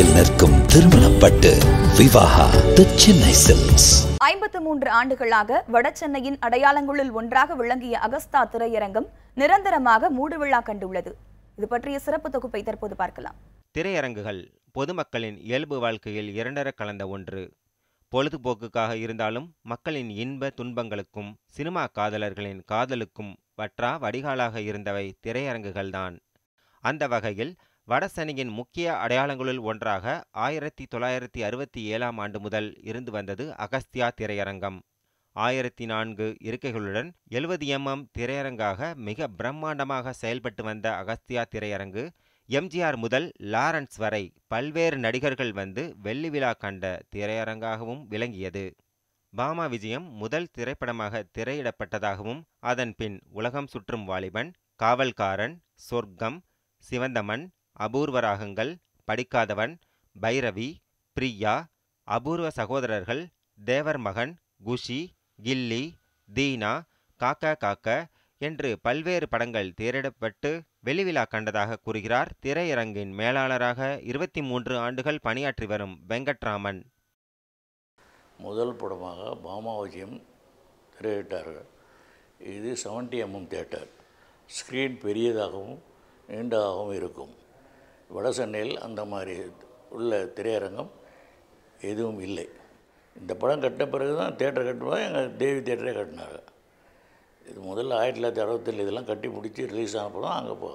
தெருவில் நிற்கும் திருமணப்பட்டு விவாகா தி சென்னை சில்க்ஸ் ஐம்பத்து மூன்று ஆண்டுகளாக வடசென்னையின் அடையாளங்களில் ஒன்றாக விளங்கிய அகஸ்தா திரையரங்கம் நிரந்தரமாக மூடுவிழா கண்டுள்ளது இது பற்றிய சிறப்பு தொகுப்பை தற்போது பார்க்கலாம் திரையரங்குகள் பொதுமக்களின் இயல்பு வாழ்க்கையில் இரண்டர கலந்த ஒன்று பொழுதுபோக்குக்காக இருந்தாலும் மக்களின் இன்ப துன்பங்களுக்கும் சினிமா காதலர்களின் காதலுக்கும் வற்றா வடிகாலாக இருந்தவை திரையரங்குகள்தான் அந்த வகையில் வடசனியின் முக்கிய அடையாளங்களுள் ஒன்றாக ஆயிரத்தி தொள்ளாயிரத்தி அறுபத்தி ஏழாம் ஆண்டு முதல் இருந்து வந்தது அகஸ்தியா திரையரங்கம் ஆயிரத்தி நான்கு இருக்கைகளுடன் எழுபது எம்எம் திரையரங்காக மிக பிரம்மாண்டமாக செயல்பட்டு வந்த அகஸ்தியா திரையரங்கு எம்ஜிஆர் முதல் லாரன்ஸ் வரை பல்வேறு நடிகர்கள் வந்து வெள்ளி விழா கண்ட திரையரங்காகவும் விளங்கியது பாமா விஜயம் முதல் திரைப்படமாக திரையிடப்பட்டதாகவும் அதன் பின் உலகம் சுற்றும் வாலிபன் காவல்காரன் சொர்க்கம் சிவந்தமன் அபூர்வ ராகங்கள் படிக்காதவன் பைரவி பிரியா அபூர்வ சகோதரர்கள் தேவர் மகன் குஷி கில்லி தீனா காக்க காக்க என்று பல்வேறு படங்கள் தேரிடப்பட்டு வெளிவிழா கண்டதாக கூறுகிறார் திரையரங்கின் மேலாளராக இருபத்தி மூன்று ஆண்டுகள் பணியாற்றி வரும் வெங்கட்ராமன் முதல் படமாக பாமாவஜியம் திரையிட்டார்கள் இது செவன்டி எம்எம் தேட்டர் ஸ்க்ரீன் பெரியதாகவும் நீண்டதாகவும் இருக்கும் வட சென்னையில் அந்த மாதிரி உள்ள திரையரங்கம் எதுவும் இல்லை இந்த படம் கட்டின பிறகு தான் தேட்டர் கட்டும்போது எங்கள் தேவி தேட்டரே கட்டினாங்க இது முதல்ல ஆயிரத்தி தொள்ளாயிரத்தி அறுபத்தெல்லாம் இதெல்லாம் கட்டி பிடிச்சி ரிலீஸ் ஆன படம் அங்கே போ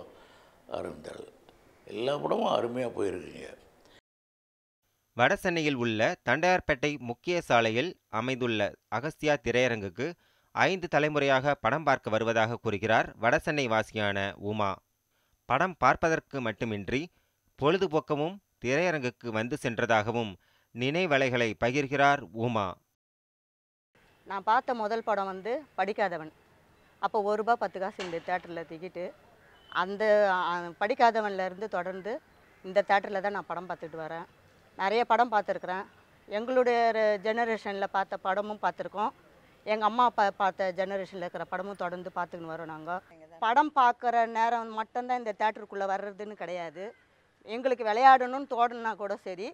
ஆரம்பித்தார்கள் எல்லா படமும் அருமையாக போயிருக்கீங்க வட சென்னையில் உள்ள தண்டையார்பேட்டை முக்கிய சாலையில் அமைந்துள்ள அகஸ்தியா திரையரங்குக்கு ஐந்து தலைமுறையாக படம் பார்க்க வருவதாக கூறுகிறார் வடசென்னை வாசியான உமா படம் பார்ப்பதற்கு மட்டுமின்றி பொழுதுபோக்கமும் திரையரங்குக்கு வந்து சென்றதாகவும் நினைவலைகளை பகிர்கிறார் உமா நான் பார்த்த முதல் படம் வந்து படிக்காதவன் அப்போ ஒரு ரூபா பத்து காசு இந்த தேட்டரில் திக்கிட்டு அந்த படிக்காதவன்லேருந்து தொடர்ந்து இந்த தேட்டரில் தான் நான் படம் பார்த்துட்டு வரேன் நிறைய படம் பார்த்துருக்குறேன் எங்களுடைய ஜெனரேஷனில் பார்த்த படமும் பார்த்துருக்கோம் எங்கள் அம்மா அப்பா பார்த்த ஜெனரேஷனில் இருக்கிற படமும் தொடர்ந்து பார்த்துக்கின்னு வரோம் நாங்கள் படம் பார்க்குற நேரம் மட்டும்தான் இந்த தேட்டருக்குள்ளே வர்றதுன்னு கிடையாது எங்களுக்கு விளையாடணும்னு தோடணும்னா கூட சரி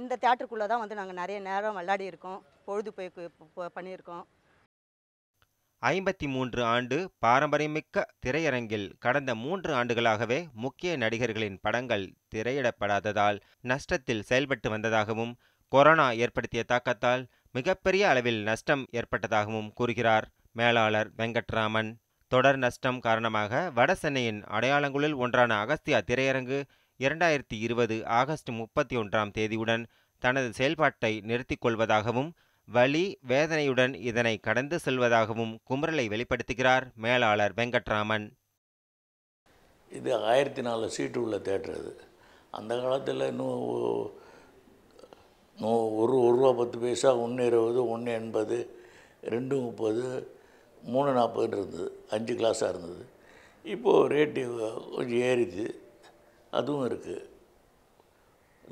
இந்த தேட்டருக்குள்ளே தான் வந்து நாங்கள் நிறைய நேரம் விளையாடி இருக்கோம் பொழுது போய் பண்ணியிருக்கோம் ஐம்பத்தி மூன்று ஆண்டு பாரம்பரியமிக்க திரையரங்கில் கடந்த மூன்று ஆண்டுகளாகவே முக்கிய நடிகர்களின் படங்கள் திரையிடப்படாததால் நஷ்டத்தில் செயல்பட்டு வந்ததாகவும் கொரோனா ஏற்படுத்திய தாக்கத்தால் மிகப்பெரிய அளவில் நஷ்டம் ஏற்பட்டதாகவும் கூறுகிறார் மேலாளர் வெங்கட்ராமன் தொடர் நஷ்டம் காரணமாக வட சென்னையின் அடையாளங்களில் ஒன்றான அகஸ்தியா திரையரங்கு இரண்டாயிரத்தி இருபது ஆகஸ்ட் முப்பத்தி ஒன்றாம் தேதியுடன் தனது செயல்பாட்டை நிறுத்திக் கொள்வதாகவும் வலி வேதனையுடன் இதனை கடந்து செல்வதாகவும் குமரலை வெளிப்படுத்துகிறார் மேலாளர் வெங்கட்ராமன் இது ஆயிரத்தி நாலு சீட்டு உள்ள தேட்டர் அது அந்த காலத்தில் இன்னும் ஒரு ஒரு ரூபா பத்து பைசா ஒன்று இருபது ஒன்று எண்பது ரெண்டு முப்பது மூணு நாற்பதுன்னு இருந்தது அஞ்சு கிளாஸாக இருந்தது இப்போது ரேட்டு கொஞ்சம் ஏறிது அதுவும் இருக்குது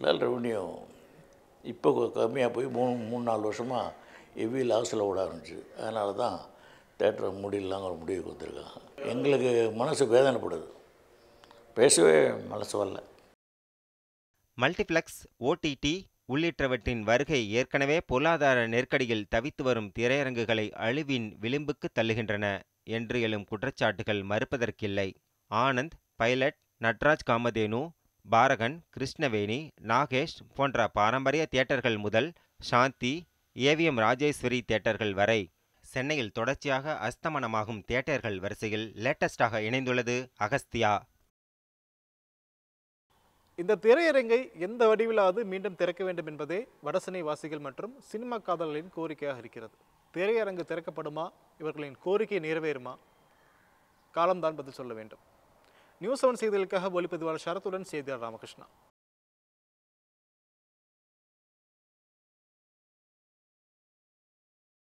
நல்ல ரெவன்யூ இப்போ கம்மியாக போய் மூணு மூணு நாலு வருஷமாக எவ்வி லாஸில் ஓட ஆரம்பிச்சு அதனால தான் தேட்டரை முடியலாங்கிற முடிவுக்கு வந்திருக்காங்க எங்களுக்கு மனசு வேதனைப்படுது பேசவே மனசு வரல மல்டிப்ளெக்ஸ் ஓடிடி உள்ளிட்டவற்றின் வருகை ஏற்கனவே பொருளாதார நெருக்கடியில் தவித்து வரும் திரையரங்குகளை அழிவின் விளிம்புக்கு தள்ளுகின்றன என்று எழும் குற்றச்சாட்டுகள் மறுப்பதற்கில்லை ஆனந்த் பைலட் நட்ராஜ் காமதேனு பாரகன் கிருஷ்ணவேணி நாகேஷ் போன்ற பாரம்பரிய தியேட்டர்கள் முதல் சாந்தி ஏவிஎம் ராஜேஸ்வரி தியேட்டர்கள் வரை சென்னையில் தொடர்ச்சியாக அஸ்தமனமாகும் தியேட்டர்கள் வரிசையில் லேட்டஸ்டாக இணைந்துள்ளது அகஸ்தியா இந்த திரையரங்கை எந்த வடிவிலாவது மீண்டும் திறக்க வேண்டும் என்பதே வடசனை வாசிகள் மற்றும் சினிமா காதலர்களின் கோரிக்கையாக இருக்கிறது திரையரங்கு திறக்கப்படுமா இவர்களின் கோரிக்கை நிறைவேறுமா காலம்தான் பதில் சொல்ல வேண்டும் நியூஸ் செவன் செய்திகளுக்காக ஒளிப்பதிவாளர் சரத்துடன் செய்தியாளர் ராமகிருஷ்ணா